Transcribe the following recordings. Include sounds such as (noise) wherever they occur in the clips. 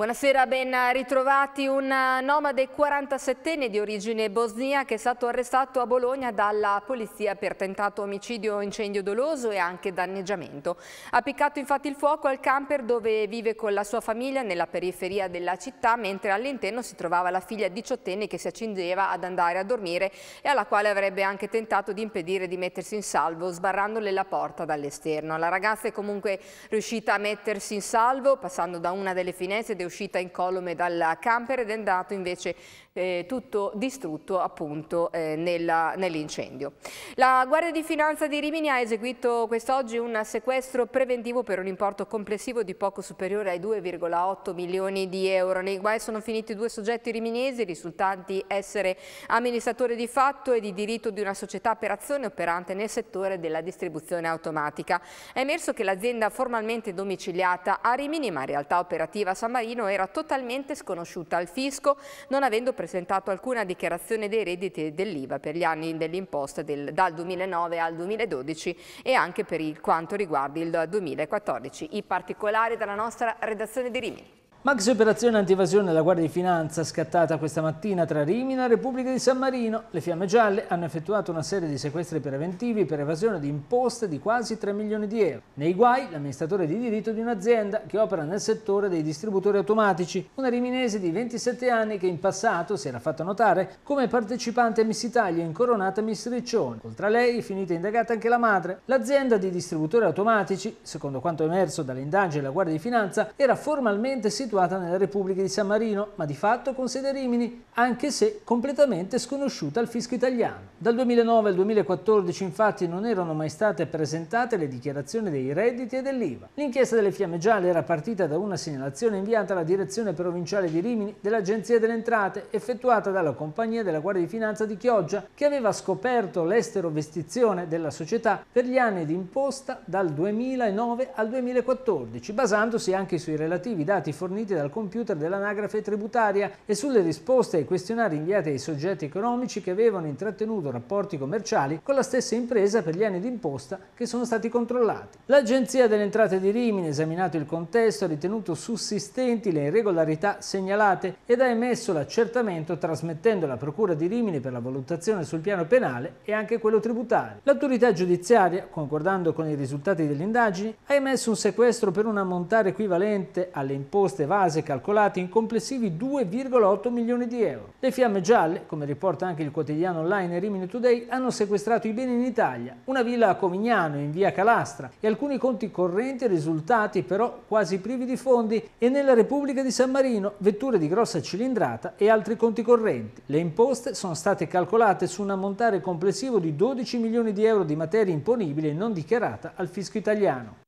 Buonasera, ben ritrovati. Un eh, nomade 47enne di origine bosnia che è stato arrestato a Bologna dalla polizia per tentato omicidio, incendio doloso e anche danneggiamento. Ha piccato infatti il fuoco al camper dove vive con la sua famiglia nella periferia della città, mentre all'interno si trovava la figlia diciottenne che si accingeva ad andare a dormire e alla quale avrebbe anche tentato di impedire di mettersi in salvo, sbarrandole la porta dall'esterno. La ragazza è comunque riuscita a mettersi in salvo, passando da una delle finestre ed è uscita incolume dal camper ed è andato invece eh, tutto distrutto appunto eh, nell'incendio. Nell la Guardia di Finanza di Rimini ha eseguito quest'oggi un sequestro preventivo per un importo complessivo di poco superiore ai 2,8 milioni di euro. Nei guai sono finiti due soggetti riminesi risultanti essere amministratore di fatto e di diritto di una società per azione operante nel settore della distribuzione automatica. È emerso che l'azienda formalmente domiciliata a Rimini ma in realtà operativa a San Marino era totalmente sconosciuta al fisco non avendo presentato alcuna dichiarazione dei redditi dell'IVA per gli anni dell'imposta dal 2009 al 2012 e anche per il, quanto riguarda il 2014. I particolari dalla nostra redazione di Rimini. Max operazione antievasione della Guardia di Finanza scattata questa mattina tra Rimina e Repubblica di San Marino. Le Fiamme Gialle hanno effettuato una serie di sequestri preventivi per evasione di imposte di quasi 3 milioni di euro. Nei guai l'amministratore di diritto di un'azienda che opera nel settore dei distributori automatici, una riminese di 27 anni che in passato si era fatta notare come partecipante a Miss Italia incoronata Miss Riccione. Oltre a lei è finita indagata anche la madre. L'azienda di distributori automatici, secondo quanto emerso dalle indagini della Guardia di Finanza, era formalmente situata situata nella Repubblica di San Marino, ma di fatto con sede a Rimini, anche se completamente sconosciuta al fisco italiano. Dal 2009 al 2014 infatti non erano mai state presentate le dichiarazioni dei redditi e dell'IVA. L'inchiesta delle fiamme gialle era partita da una segnalazione inviata alla direzione provinciale di Rimini dell'Agenzia delle Entrate, effettuata dalla compagnia della Guardia di Finanza di Chioggia, che aveva scoperto l'estero vestizione della società per gli anni di imposta dal 2009 al 2014, basandosi anche sui relativi dati forniti forniti dal computer dell'anagrafe tributaria e sulle risposte ai questionari inviati ai soggetti economici che avevano intrattenuto rapporti commerciali con la stessa impresa per gli anni d'imposta che sono stati controllati. L'Agenzia delle Entrate di Rimini, esaminato il contesto, ha ritenuto sussistenti le irregolarità segnalate ed ha emesso l'accertamento trasmettendo la Procura di Rimini per la valutazione sul piano penale e anche quello tributario. L'autorità giudiziaria, concordando con i risultati delle indagini, ha emesso un sequestro per un ammontare equivalente alle imposte evase calcolate in complessivi 2,8 milioni di euro. Le fiamme gialle, come riporta anche il quotidiano online Rimini Today, hanno sequestrato i beni in Italia, una villa a Comignano in via Calastra e alcuni conti correnti risultati però quasi privi di fondi e nella Repubblica di San Marino vetture di grossa cilindrata e altri conti correnti. Le imposte sono state calcolate su un ammontare complessivo di 12 milioni di euro di materia imponibile non dichiarata al fisco italiano.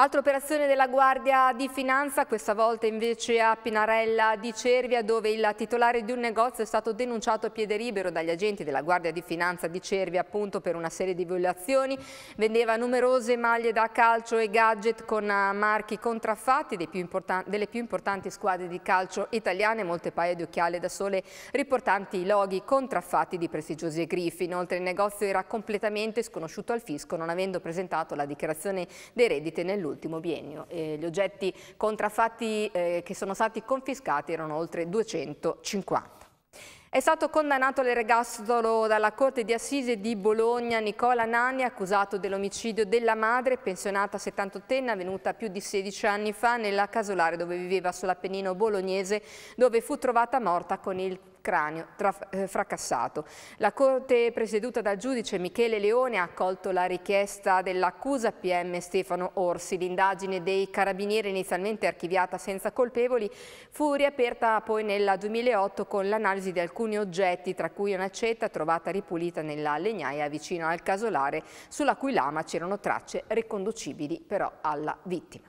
Altra operazione della Guardia di Finanza, questa volta invece a Pinarella di Cervia, dove il titolare di un negozio è stato denunciato a piede libero dagli agenti della Guardia di Finanza di Cervia appunto per una serie di violazioni. Vendeva numerose maglie da calcio e gadget con eh, marchi contraffatti più delle più importanti squadre di calcio italiane, molte paia di occhiali da sole riportanti i loghi contraffatti di prestigiosi e griffi. Inoltre il negozio era completamente sconosciuto al fisco, non avendo presentato la dichiarazione dei redditi nell'ultimo nell'ultimo biennio. E eh, gli oggetti contraffatti eh, che sono stati confiscati erano oltre 250. È stato condannato all'ergastolo dalla Corte di Assise di Bologna Nicola Nanni, accusato dell'omicidio della madre, pensionata 78enne, avvenuta più di 16 anni fa nella casolare dove viveva sull'Appennino bolognese, dove fu trovata morta con il cranio eh, fracassato. La Corte presieduta dal giudice Michele Leone ha accolto la richiesta dell'accusa PM Stefano Orsi. L'indagine dei carabinieri inizialmente archiviata senza colpevoli fu riaperta poi nel 2008 con l'analisi di alcuni oggetti tra cui una cetta trovata ripulita nella legnaia vicino al casolare sulla cui lama c'erano tracce riconducibili però alla vittima.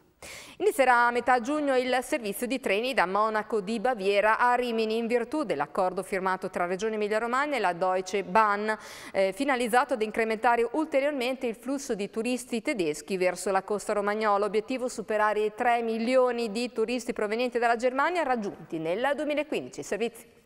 Inizierà a metà giugno il servizio di treni da Monaco di Baviera a Rimini in virtù dell'accordo firmato tra Regione Emilia-Romagna e la Deutsche Bahn, eh, finalizzato ad incrementare ulteriormente il flusso di turisti tedeschi verso la costa romagnola. Obiettivo superare i 3 milioni di turisti provenienti dalla Germania raggiunti nel 2015. Servizi.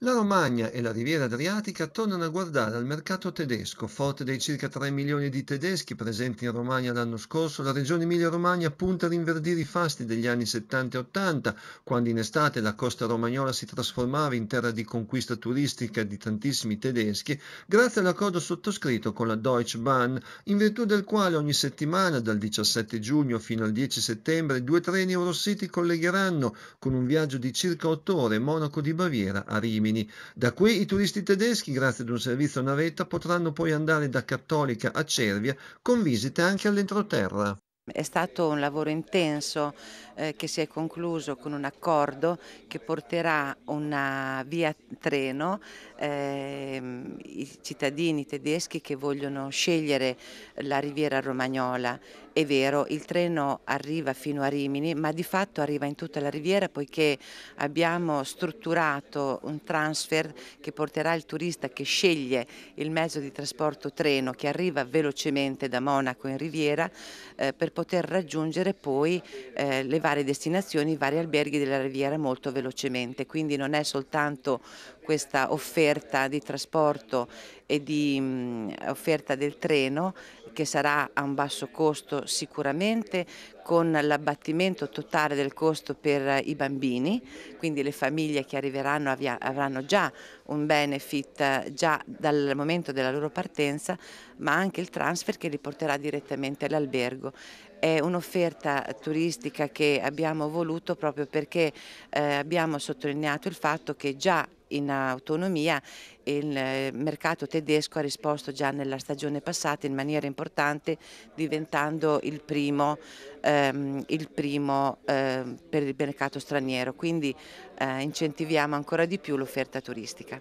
La Romagna e la Riviera Adriatica tornano a guardare al mercato tedesco. Forte dei circa 3 milioni di tedeschi presenti in Romagna l'anno scorso, la regione Emilia-Romagna punta a rinverdire i fasti degli anni 70 e 80, quando in estate la costa romagnola si trasformava in terra di conquista turistica di tantissimi tedeschi, grazie all'accordo sottoscritto con la Deutsche Bahn, in virtù del quale ogni settimana, dal 17 giugno fino al 10 settembre, due treni Eurocity collegheranno con un viaggio di circa 8 ore Monaco di Baviera a Rimini. Rimini. Da qui i turisti tedeschi, grazie ad un servizio navetta, potranno poi andare da Cattolica a Cervia con visite anche all'entroterra. È stato un lavoro intenso eh, che si è concluso con un accordo che porterà una via treno eh, i cittadini tedeschi che vogliono scegliere la riviera romagnola è vero, il treno arriva fino a Rimini, ma di fatto arriva in tutta la riviera poiché abbiamo strutturato un transfer che porterà il turista che sceglie il mezzo di trasporto treno che arriva velocemente da Monaco in riviera eh, per poter raggiungere poi eh, le varie destinazioni, i vari alberghi della riviera molto velocemente. Quindi non è soltanto questa offerta di trasporto e di mh, mm, offerta del treno che sarà a un basso costo sicuramente con l'abbattimento totale del costo per eh, i bambini, quindi le famiglie che arriveranno avranno già un benefit eh, già dal momento della loro partenza, ma anche il transfer che li porterà direttamente all'albergo. È un'offerta turistica che abbiamo voluto proprio perché eh, abbiamo sottolineato il fatto che già in autonomia il eh, mercato tedesco ha risposto già nella stagione passata in maniera importante diventando il primo, ehm, il primo ehm, per il mercato straniero, quindi eh, incentiviamo ancora di più l'offerta turistica.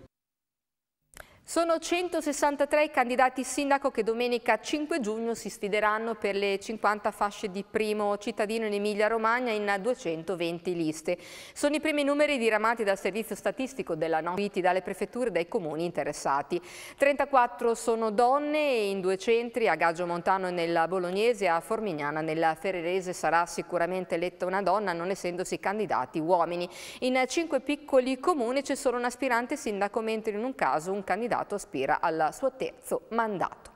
Sono 163 i candidati sindaco che domenica 5 giugno si sfideranno per le 50 fasce di primo cittadino in Emilia-Romagna in 220 liste. Sono i primi numeri diramati dal servizio statistico della NOVITI, dalle prefetture e dai comuni interessati. 34 sono donne e in due centri, a Gaggio Montano nella Bolognese e a Formignana nella Ferrerese sarà sicuramente eletta una donna non essendosi candidati uomini. In cinque piccoli comuni c'è solo un aspirante sindaco mentre in un caso un candidato candidato aspira al suo terzo mandato.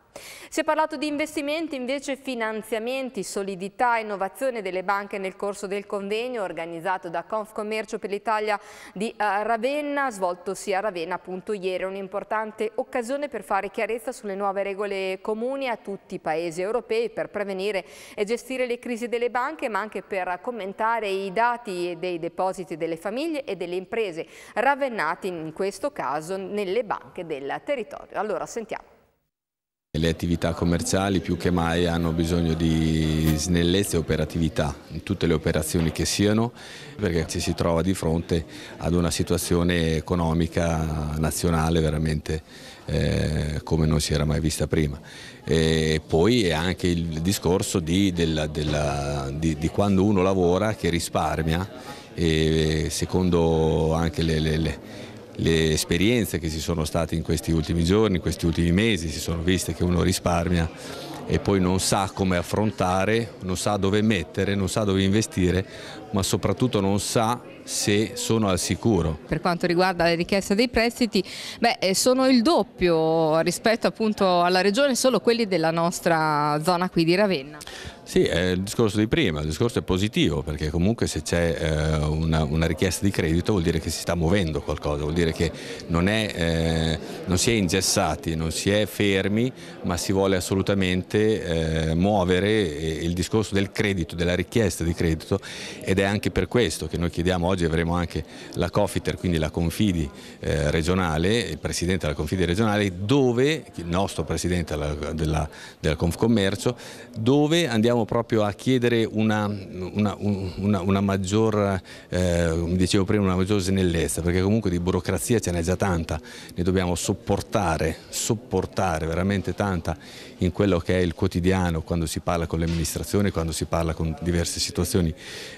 Si è parlato di investimenti, invece finanziamenti, solidità e innovazione delle banche nel corso del convegno organizzato da Confcommercio per l'Italia di eh, Ravenna, svoltosi a Ravenna appunto ieri, un'importante occasione per fare chiarezza sulle nuove regole comuni a tutti i paesi europei per prevenire e gestire le crisi delle banche, ma anche per commentare i dati dei depositi delle famiglie e delle imprese ravennati in questo caso nelle banche del territorio. Allora sentiamo. Le attività commerciali più che mai hanno bisogno di snellezza e operatività in tutte le operazioni che siano perché ci si trova di fronte ad una situazione economica nazionale veramente eh, come non si era mai vista prima. E poi è anche il discorso di, della, della, di, di quando uno lavora che risparmia e secondo anche le, le, le le esperienze che ci sono state in questi ultimi giorni, in questi ultimi mesi, si sono viste che uno risparmia e poi non sa come affrontare, non sa dove mettere, non sa dove investire, ma soprattutto non sa se sono al sicuro. Per quanto riguarda la richiesta dei prestiti, beh, eh, sono il doppio rispetto appunto alla regione, solo quelli della nostra zona qui di Ravenna. Sì, è il discorso di prima, il discorso è positivo perché comunque se c'è eh, una, una, richiesta di credito vuol dire che si sta muovendo qualcosa, vuol dire che non, è, eh, non si è ingessati, non si è fermi, ma si vuole assolutamente eh, muovere eh, il discorso del credito, della richiesta di credito ed è anche per questo che noi chiediamo oggi oggi avremo anche la Confiter, quindi la Confidi eh, regionale, il presidente della Confidi regionale, dove, il nostro presidente della, della, della Confcommercio, dove andiamo proprio a chiedere una, una, una, una maggior, eh, dicevo prima, una maggior snellezza, perché comunque di burocrazia ce n'è già tanta, ne dobbiamo sopportare, sopportare veramente tanta in quello che è il quotidiano, quando si parla con le amministrazioni, quando si parla con diverse situazioni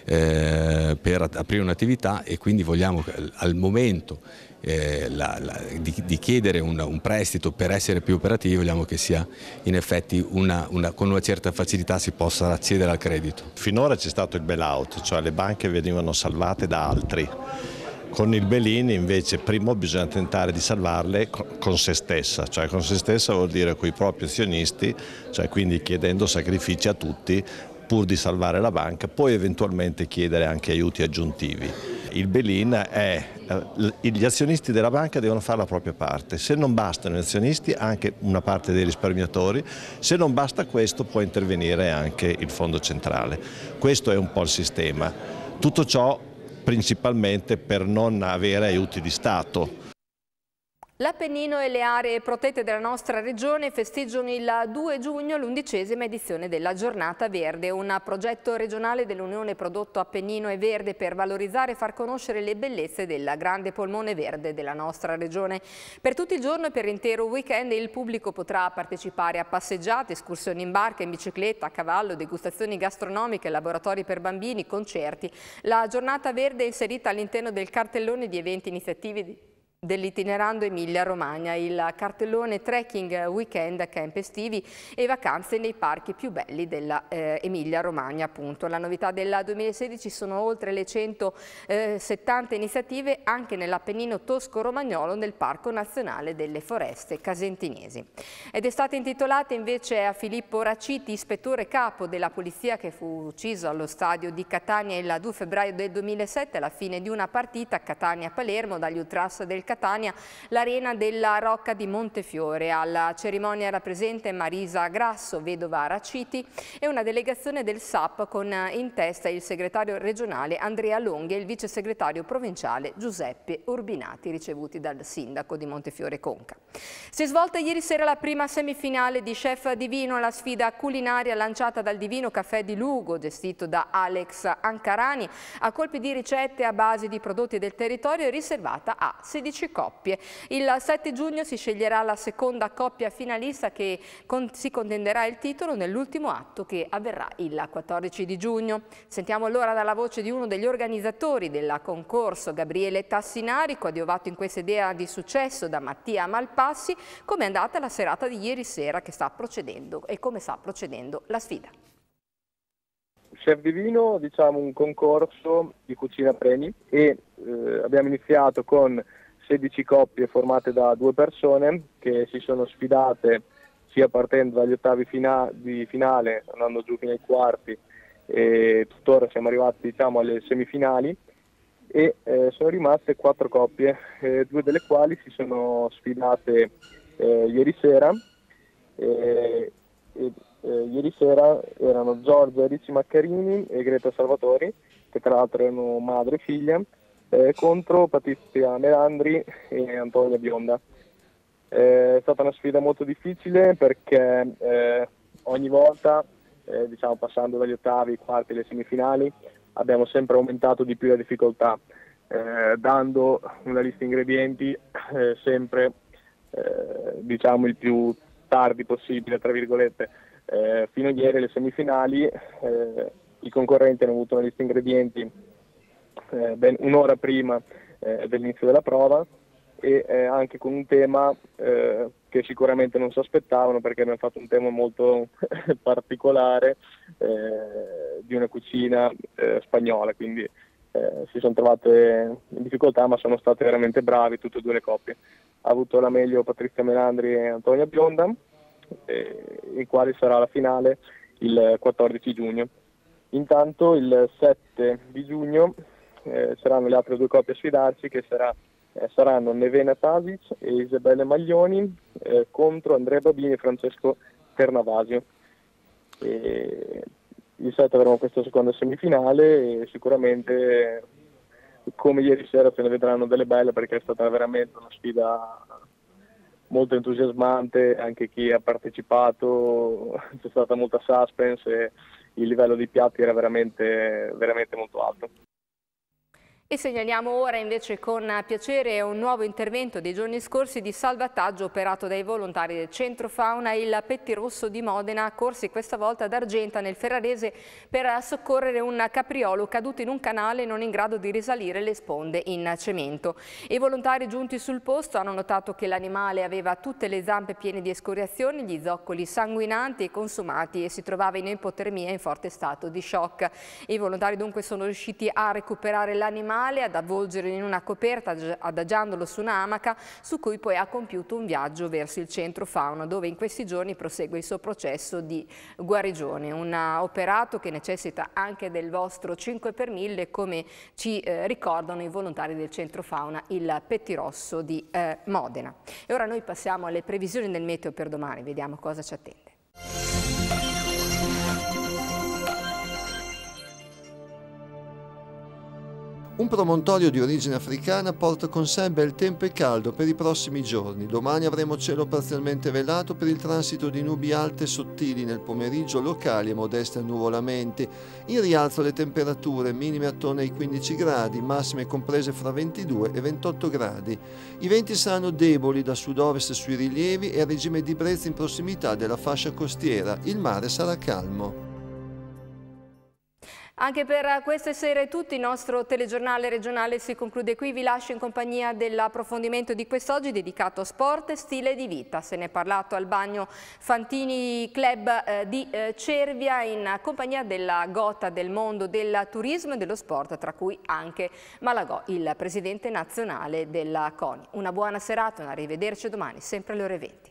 eh, per aprire un'attività attività e quindi vogliamo al momento eh, la, la, di, di, chiedere un, un, prestito per essere più operativi, vogliamo che sia in effetti una, una, con una certa facilità si possa accedere al credito. Finora c'è stato il bailout, cioè le banche venivano salvate da altri. Con il Belin invece prima bisogna tentare di salvarle con se stessa, cioè con se stessa vuol dire con i propri azionisti, cioè quindi chiedendo sacrifici a tutti pur di salvare la banca, poi eventualmente chiedere anche aiuti aggiuntivi. Il Belin è eh, gli azionisti della banca devono fare la propria parte, se non bastano gli azionisti anche una parte dei risparmiatori, se non basta questo può intervenire anche il fondo centrale. Questo è un po' il sistema. Tutto ciò principalmente per non avere aiuti di Stato L'Appennino e le aree protette della nostra regione festeggiano il 2 giugno l'undicesima edizione della Giornata Verde, un progetto regionale dell'Unione Prodotto Appennino e Verde per valorizzare e far conoscere le bellezze del grande polmone verde della nostra regione. Per tutto il giorno e per l'intero weekend il pubblico potrà partecipare a passeggiate, escursioni in barca, in bicicletta, a cavallo, degustazioni gastronomiche, laboratori per bambini, concerti. La Giornata Verde è inserita all'interno del cartellone di eventi iniziativi di dell'itinerando Emilia-Romagna, il cartellone trekking weekend, camp estivi e vacanze nei parchi più belli dell'Emilia-Romagna. Eh, La novità del 2016 sono oltre le 170 iniziative anche nell'Appennino Tosco-Romagnolo nel Parco Nazionale delle Foreste Casentinesi. Ed è stata intitolata invece a Filippo Raciti, ispettore capo della polizia che fu ucciso allo stadio di Catania il 2 febbraio del 2007 alla fine di una partita Catania-Palermo dagli Ultras del Catania l'arena della Rocca di Montefiore. Alla cerimonia era presente Marisa Grasso, vedova Raciti, e una delegazione del SAP con eh, in testa il segretario regionale Andrea Longhi e il vice segretario provinciale Giuseppe Urbinati, ricevuti dal sindaco di Montefiore Conca. Si è svolta ieri sera la prima semifinale di Chef Divino, la sfida culinaria lanciata dal Divino Caffè di Lugo, gestito da Alex Ancarani, a colpi di ricette a base di prodotti del territorio e riservata a 16 15 coppie. Il 7 giugno si sceglierà la seconda coppia finalista che con si contenderà il titolo nell'ultimo atto che avverrà il 14 di giugno. Sentiamo allora dalla voce di uno degli organizzatori del concorso, Gabriele Tassinari, coadiuvato in questa idea di successo da Mattia Malpassi, come è andata la serata di ieri sera che sta procedendo e come sta procedendo la sfida. Servivino, diciamo un concorso di cucina premi e eh, abbiamo iniziato con 16 coppie formate da due persone che si sono sfidate sia partendo dagli ottavi fina- di finale, andando giù fino ai quarti e tuttora siamo arrivati diciamo, alle semifinali e eh, sono rimaste quattro coppie, eh, due delle quali si sono sfidate eh, ieri sera. ieri sera erano Giorgia Ricci Maccarini e Greta Salvatori, che tra l'altro erano madre e figlia, eh, contro Patrizia Melandri e Antonia Bionda. Eh, è stata una sfida molto difficile perché eh, ogni volta, eh, diciamo passando dagli ottavi, quarti alle semifinali, abbiamo sempre aumentato di più la difficoltà, eh, dando una lista di ingredienti eh, sempre diciamo il più tardi possibile, tra virgolette. fino a ieri alle semifinali i concorrenti hanno avuto una lista di ingredienti eh, ben un'ora prima eh, dell'inizio della prova e eh, anche con un tema eh, che sicuramente non si aspettavano perché abbiamo fatto un tema molto (laughs) particolare eh, di una cucina eh, spagnola, quindi si sono trovate in difficoltà ma sono state veramente bravi tutte e due le coppie. Ha avuto la meglio Patrizia Melandri e Antonia Bionda, i quali sarà la finale il 14 giugno. Intanto il 7 di giugno eh, saranno le altre due coppie a sfidarsi che sarà, eh, saranno Nevena Tasic e Isabelle Maglioni eh, contro Andrea Babini e Francesco Ternavasio. E il 7 avremo questa seconda semifinale e sicuramente come ieri sera se ne vedranno delle belle perché è stata veramente una sfida molto entusiasmante, anche chi ha partecipato, c'è stata molta suspense e il livello di piatti era veramente, veramente molto alto. E segnaliamo ora invece con piacere un nuovo intervento dei giorni scorsi di salvataggio operato dai volontari del Centro Fauna il Pettirosso di Modena, corsi questa volta ad Argenta nel Ferrarese per soccorrere un capriolo caduto in un canale non in grado di risalire le sponde in cemento. I volontari giunti sul posto hanno notato che l'animale aveva tutte le zampe piene di escoriazioni, gli zoccoli sanguinanti e consumati e si trovava in ipotermia in forte stato di shock. I volontari dunque sono riusciti a recuperare l'animale animale ad avvolgere in una coperta adagiandolo su una amaca su cui poi ha compiuto un viaggio verso il centro fauna dove in questi giorni prosegue il suo processo di guarigione, un uh, operato che necessita anche del vostro 5 per 1000 come ci eh, ricordano i volontari del centro fauna il Pettirosso di eh, Modena. E ora noi passiamo alle previsioni del meteo per domani, vediamo cosa ci attende. Un promontorio di origine africana porta con sé bel tempo e caldo per i prossimi giorni. Domani avremo cielo parzialmente velato per il transito di nubi alte e sottili nel pomeriggio, locali e modesti annuvolamenti. In rialzo le temperature minime attorno ai 15 gradi, massime comprese fra 22 e 28 gradi. I venti saranno deboli da sud-ovest sui rilievi e a regime di brezza in prossimità della fascia costiera. Il mare sarà calmo. Anche per questa sera è tutto, il nostro telegiornale regionale si conclude qui, vi lascio in compagnia dell'approfondimento di quest'oggi dedicato a sport e stile di vita. Se ne è parlato al bagno Fantini Club eh, di eh, Cervia in compagnia della gota del mondo del turismo e dello sport, tra cui anche Malagò, il presidente nazionale della CONI. Una buona serata, un arrivederci domani, sempre alle ore 20.